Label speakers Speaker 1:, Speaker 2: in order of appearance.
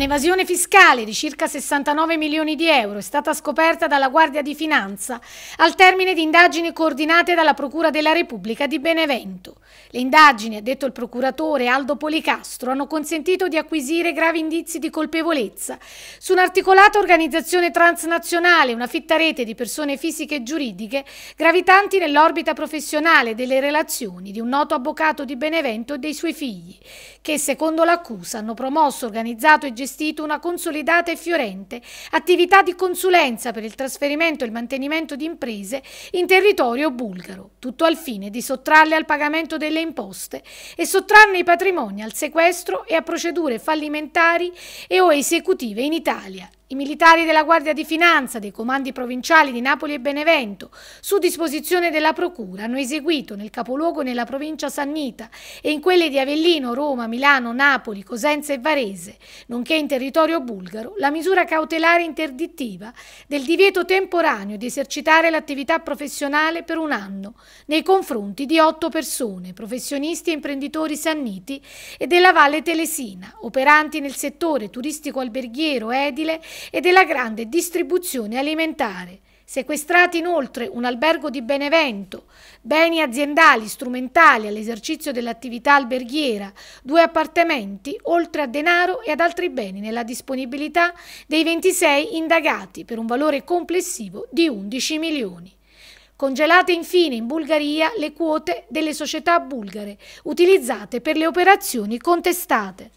Speaker 1: Un'evasione fiscale di circa 69 milioni di euro è stata scoperta dalla Guardia di Finanza al termine di indagini coordinate dalla Procura della Repubblica di Benevento. Le indagini, ha detto il procuratore Aldo Policastro, hanno consentito di acquisire gravi indizi di colpevolezza su un'articolata organizzazione transnazionale, una fitta rete di persone fisiche e giuridiche gravitanti nell'orbita professionale delle relazioni di un noto avvocato di Benevento e dei suoi figli, che secondo l'accusa hanno promosso, organizzato e gestito allestito una consolidata e fiorente attività di consulenza per il trasferimento e il mantenimento di imprese in territorio bulgaro, tutto al fine di sottrarle al pagamento delle imposte e sottrarne i patrimoni al sequestro e a procedure fallimentari e o esecutive in Italia, i militari della Guardia di Finanza, dei comandi provinciali di Napoli e Benevento, su disposizione della Procura, hanno eseguito nel capoluogo nella provincia Sannita e in quelle di Avellino, Roma, Milano, Napoli, Cosenza e Varese, nonché in territorio bulgaro, la misura cautelare interdittiva del divieto temporaneo di esercitare l'attività professionale per un anno nei confronti di otto persone, professionisti e imprenditori sanniti e della Valle Telesina, operanti nel settore turistico-alberghiero edile e della grande distribuzione alimentare. Sequestrati inoltre un albergo di Benevento, beni aziendali strumentali all'esercizio dell'attività alberghiera, due appartamenti, oltre a denaro e ad altri beni nella disponibilità dei 26 indagati per un valore complessivo di 11 milioni. Congelate infine in Bulgaria le quote delle società bulgare utilizzate per le operazioni contestate.